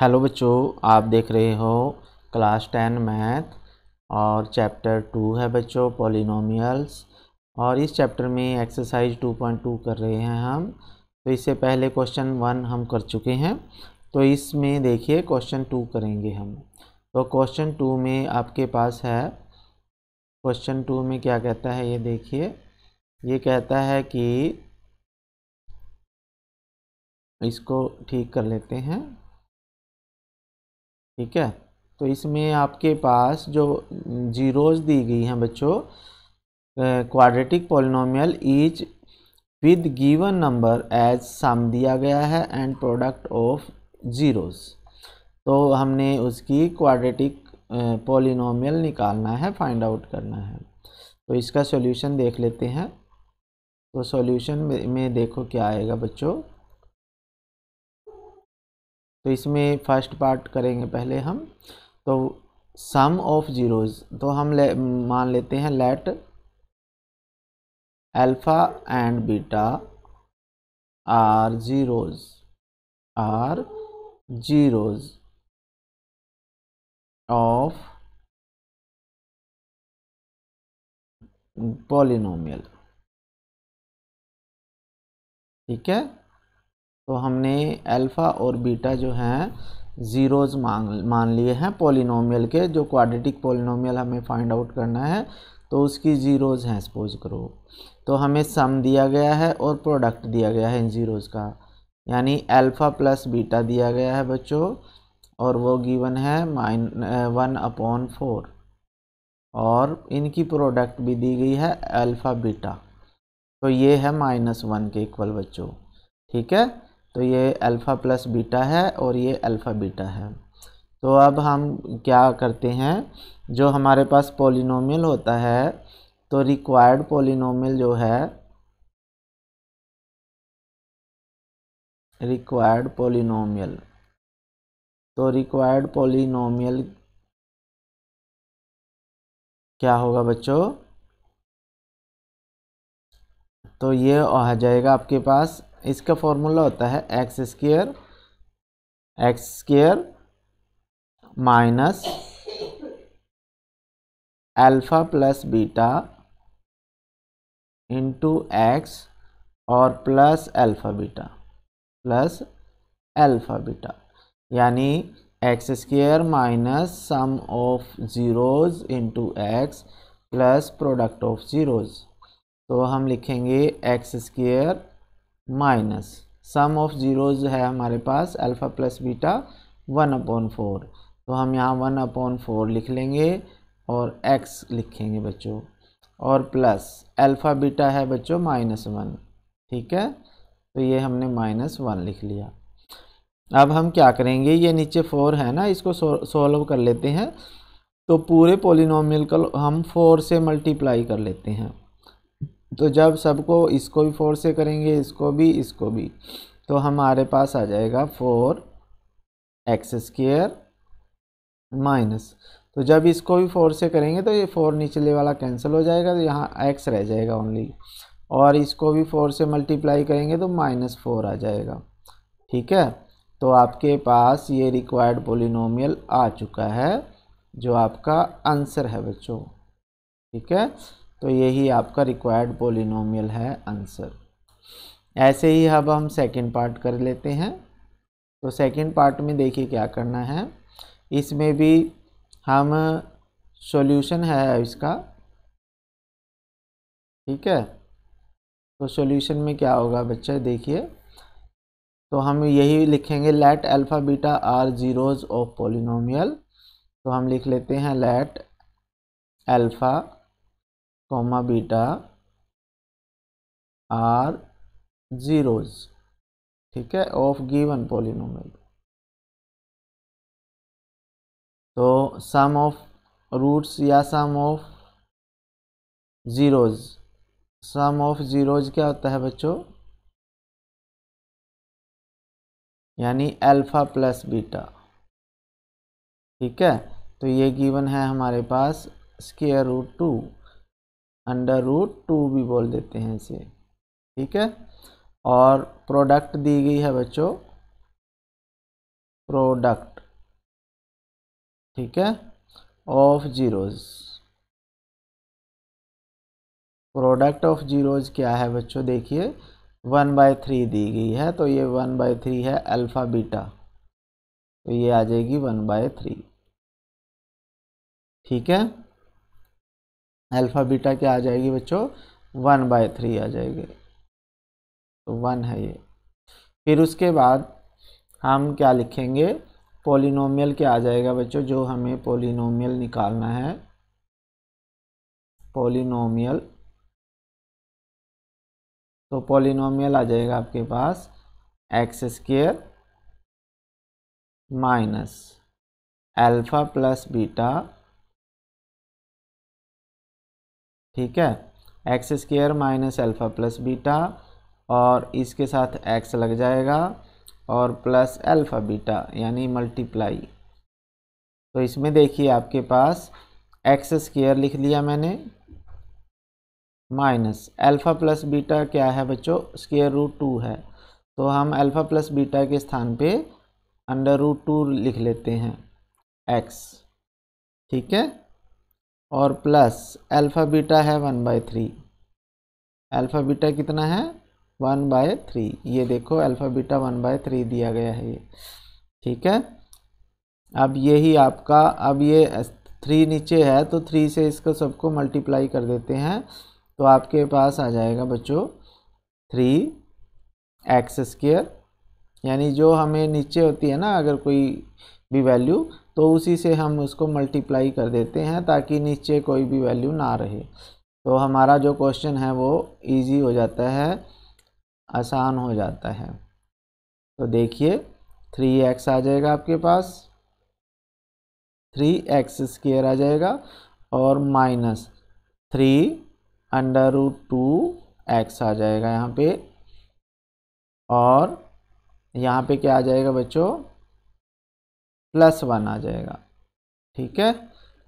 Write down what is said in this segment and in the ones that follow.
hello बच्चों आप देख रहे हो क्लास टेन मैथ और चैप्टर टू है बच्चों पॉलिनोमियल्स और इस चैप्टर में एक्सरसाइज टू पॉइंट टू कर रहे हैं हम तो इससे पहले क्वेश्चन वन हम कर चुके हैं तो इसमें देखिए क्वेश्चन टू करेंगे हम तो क्वेश्चन टू में आपके पास है क्वेश्चन टू में क्या कहता है ये देखिए ये कहता है कि इसको ठीक कर लेते हैं ठीक है तो इसमें आपके पास जो जीरोज़ दी गई हैं बच्चों quadratic polynomial is with given number as sum दिया गया है एंड प्रोडक्ट ऑफ जीरोज़ तो हमने उसकी क्वाड्रेटिक पॉलिनोमियल निकालना है फाइंड आउट करना है तो इसका सॉल्यूशन देख लेते हैं तो सॉल्यूशन में देखो क्या आएगा बच्चों तो इसमें फर्स्ट पार्ट करेंगे पहले हम तो सम ऑफ जीरोज़ तो हम ले, मान लेते हैं let alpha and beta are zeros are zeros of polynomial ठीक है तो हमने अल्फ़ा और बीटा जो हैं ज़ीरोज़ मांग मान लिए हैं पोलिनोमियल के जो क्वाड्रेटिक पोलिनोमियल हमें फाइंड आउट करना है तो उसकी ज़ीरोज़ हैं सपोज करो तो हमें सम दिया गया है और प्रोडक्ट दिया गया है इन ज़ीरोज़ का यानी अल्फ़ा प्लस बीटा दिया गया है बच्चों और वो गिवन है माइन वन अपॉन फोर और इनकी प्रोडक्ट भी दी गई है अल्फ़ा बीटा तो ये है माइनस वन के इक्वल बच्चों ठीक है तो ये अल्फ़ा प्लस बीटा है और ये अल्फ़ा बीटा है तो अब हम क्या करते हैं जो हमारे पास पोलिनोमियल होता है तो रिक्वायर्ड पोलिनोमियल जो है रिक्वायर्ड पोलिनोमियल तो रिक्वायर्ड पोलिनोमियल क्या होगा बच्चों तो ये आ जाएगा आपके पास इसका फॉर्मूला होता है X square X square minus alpha plus beta into X और plus alpha beta plus alpha beta यानी X square minus sum of zeros into X plus product of zeros तो हम लिखेंगे X square minus sum of zeros है हमारे पास alpha plus beta one upon four तो हम यहाँ वन अपॉन फोर लिख लेंगे और एक्स लिखेंगे बच्चों और प्लस अल्फ़ा बीटा है बच्चों माइनस वन ठीक है तो ये हमने माइनस वन लिख लिया अब हम क्या करेंगे ये नीचे फोर है ना इसको सोल्व कर लेते हैं तो पूरे पोलिनोमियल को हम फोर से मल्टीप्लाई कर लेते हैं तो जब सबको इसको भी फोर से करेंगे इसको भी इसको भी तो हमारे पास आ जाएगा फोर एक्स स्केयर माइनस तो जब इसको भी फोर से करेंगे तो ये फोर निचले वाला कैंसिल हो जाएगा तो यहाँ एक्स रह जाएगा ओनली और इसको भी फोर से मल्टीप्लाई करेंगे तो माइनस फोर आ जाएगा ठीक है तो आपके पास ये रिक्वायर्ड पोलिनोमियल आ चुका है जो आपका आंसर है बच्चों ठीक है तो यही आपका रिक्वायर्ड पोलिनोमियल है आंसर ऐसे ही अब हम सेकंड पार्ट कर लेते हैं तो सेकंड पार्ट में देखिए क्या करना है इसमें भी हम सॉल्यूशन है इसका ठीक है तो सॉल्यूशन में क्या होगा बच्चा देखिए तो हम यही लिखेंगे let alpha beta are zeros of polynomial तो हम लिख लेते हैं let alpha comma beta are zeros ठीक है ऑफ गिवन पॉलिनोमियल तो सम ऑफ रूट्स या sum of zeros sum of zeros क्या होता है बच्चों यानी अल्फा प्लस बीटा ठीक है तो ये गिवन है हमारे पास square root two under root two भी बोल देते हैं इसे ठीक है और प्रोडक्ट दी गई है बच्चों प्रोडक्ट ठीक है of zeros product of zeros क्या है बच्चों देखिए वन बाय थ्री दी गई है तो ये वन बाय थ्री है अल्फ़ा बीटा तो ये आ जाएगी वन बाय थ्री ठीक है अल्फ़ा बीटा क्या आ जाएगी बच्चों वन बाय थ्री आ जाएगी तो वन है ये फिर उसके बाद हम क्या लिखेंगे पोलिनोमियल क्या आ जाएगा बच्चों जो हमें पोलिनोमियल निकालना है पोलिनोमियल तो पोलिनोमियल आ जाएगा आपके पास X square minus alpha plus beta ठीक है X square minus alpha plus beta और इसके साथ एक्स लग जाएगा और प्लस एल्फ़ा बीटा यानी मल्टीप्लाई तो इसमें देखिए आपके पास एक्स स्केयर लिख लिया मैंने माइनस एल्फा प्लस बीटा क्या है बच्चों स्केयर रूट टू है तो हम एल्फ़ा प्लस बीटा के स्थान पे अंडर रूट टू लिख लेते हैं एक्स ठीक है और प्लस अल्फ़ा बीटा है one by three alpha beta कितना है वन बाय थ्री ये देखो alpha beta one by three दिया गया है ये ठीक है अब यही आपका अब ये थ्री नीचे है तो थ्री से इसको सबको मल्टीप्लाई कर देते हैं तो आपके पास आ जाएगा बच्चों थ्री एक्स स्क्र यानी जो हमें नीचे होती है ना अगर कोई भी वैल्यू तो उसी से हम उसको मल्टीप्लाई कर देते हैं ताकि नीचे कोई भी वैल्यू ना रहे तो हमारा जो क्वेश्चन है वो इजी हो जाता है आसान हो जाता है तो देखिए थ्री एक्स आ जाएगा आपके पास थ्री एक्स स्केयर आ जाएगा और minus three under root two X आ जाएगा यहाँ पे और यहाँ पे क्या आ जाएगा बच्चों प्लस वन आ जाएगा ठीक है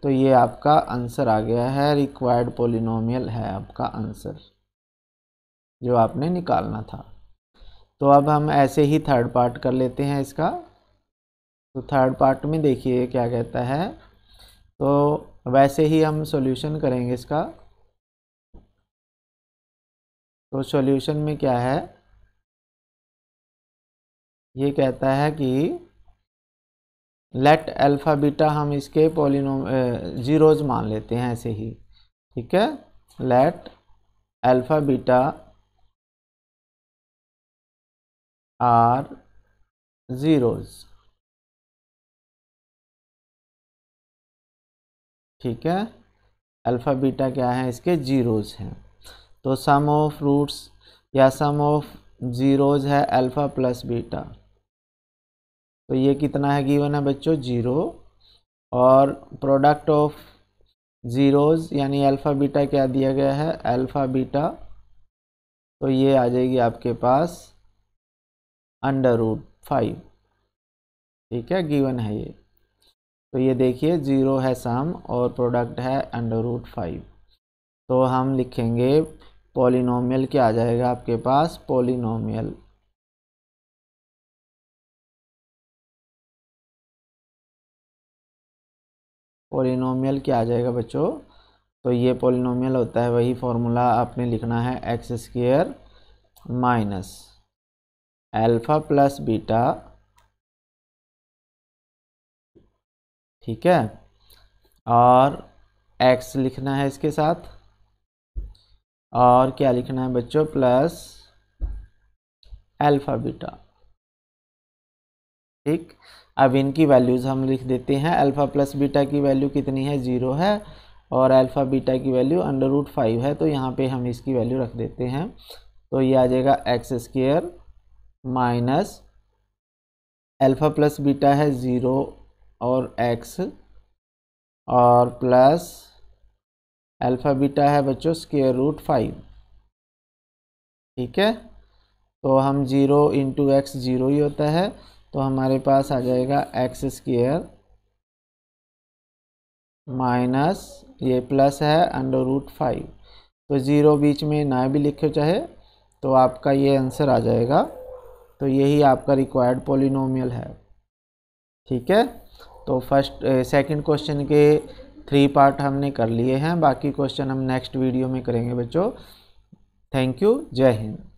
तो ये आपका आंसर आ गया है रिक्वायर्ड पोलिनोमियल है आपका आंसर जो आपने निकालना था तो अब हम ऐसे ही थर्ड पार्ट कर लेते हैं इसका तो थर्ड पार्ट में देखिए क्या कहता है तो वैसे ही हम सॉल्यूशन करेंगे इसका तो सॉल्यूशन में क्या है ये कहता है कि लेट अल्फ़ा बीटा हम इसके पोलिनो ज़ीरोज़ मान लेते हैं ऐसे ही ठीक है let alpha beta are zeros ठीक है अल्फ़ा बीटा क्या है इसके ज़ीरोज़ हैं तो सम ऑफ रूट्स या सम ऑफ ज़ीरोज़ है अल्फ़ा प्लस बीटा तो ये कितना है गिवन है बच्चों जीरो और प्रोडक्ट ऑफ ज़ीरोज़ यानी अल्फ़ा बीटा क्या दिया गया है अल्फ़ा बीटा तो ये आ जाएगी आपके पास अंडर रूट फाइव ठीक है गिवन है ये तो ये देखिए ज़ीरो है सम और प्रोडक्ट है अंडर रूट फाइव तो हम लिखेंगे पॉलिनोमियल क्या आ जाएगा आपके पास पॉलिनोमियल पोलिनोमियल क्या आ जाएगा बच्चों तो ये पोलिनोमियल होता है वही फॉर्मूला आपने लिखना है X square minus alpha plus beta ठीक है और एक्स लिखना है इसके साथ और क्या लिखना है बच्चों प्लस एल्फा बीटा ठीक अब इनकी वैल्यूज़ हम लिख देते हैं अल्फ़ा प्लस बीटा की वैल्यू कितनी है ज़ीरो है और अल्फ़ा बीटा की वैल्यू अंडर रूट फाइव है तो यहाँ पे हम इसकी वैल्यू रख देते हैं तो ये आ जाएगा X square minus alpha plus beta है ज़ीरो और एक्स और प्लस अल्फ़ा बीटा है बच्चों स्केयर रूट फाइव ठीक है तो हम ज़ीरो इंटू एक्स ज़ीरो ही होता है तो हमारे पास आ जाएगा एक्स स्क्र माइनस ये प्लस है अंडर रूट फाइव तो ज़ीरो बीच में ना भी लिखे चाहे तो आपका ये आंसर आ जाएगा तो यही आपका रिक्वायर्ड पोलिनोमियल है ठीक है तो फर्स्ट सेकंड क्वेश्चन के थ्री पार्ट हमने कर लिए हैं बाकी क्वेश्चन हम नेक्स्ट वीडियो में करेंगे बच्चों थैंक यू जय हिंद